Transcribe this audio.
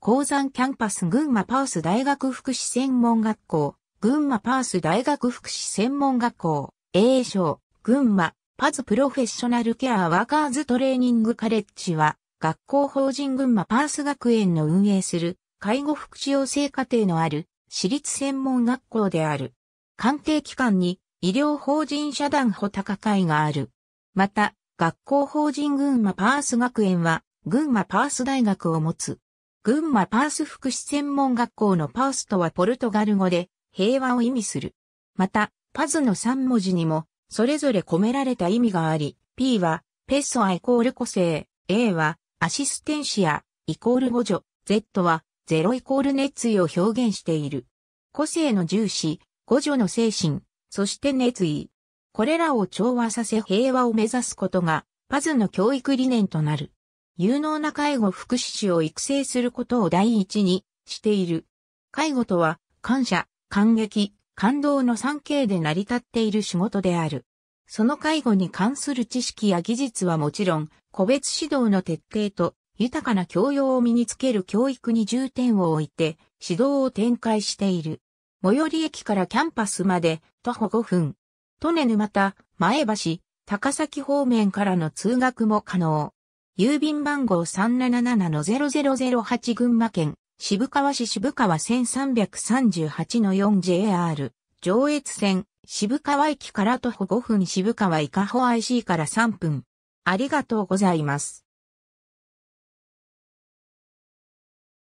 鉱山キャンパス群馬パース大学福祉専門学校、群馬パース大学福祉専門学校、英称、群馬、パズプロフェッショナルケアワーカーズトレーニングカレッジは、学校法人群馬パース学園の運営する介護福祉養成課程のある私立専門学校である。関係機関に医療法人社団タ高会がある。また、学校法人群馬パース学園は群馬パース大学を持つ。群馬パース福祉専門学校のパースとはポルトガル語で平和を意味する。また、パズの3文字にも、それぞれ込められた意味があり、P は、ペソアイコール個性、A は、アシステンシア、イコール互助、Z は、ゼロイコール熱意を表現している。個性の重視、互助の精神、そして熱意。これらを調和させ平和を目指すことが、パズの教育理念となる。有能な介護福祉士を育成することを第一にしている。介護とは、感謝、感激、感動の 3K で成り立っている仕事である。その介護に関する知識や技術はもちろん、個別指導の徹底と豊かな教養を身につける教育に重点を置いて、指導を展開している。最寄り駅からキャンパスまで徒歩5分。利根沼田、前橋、高崎方面からの通学も可能。郵便番号377-0008群馬県、渋川市渋川1338の 4JR、上越線、渋川駅から徒歩5分渋川伊香保 IC から3分。ありがとうございます。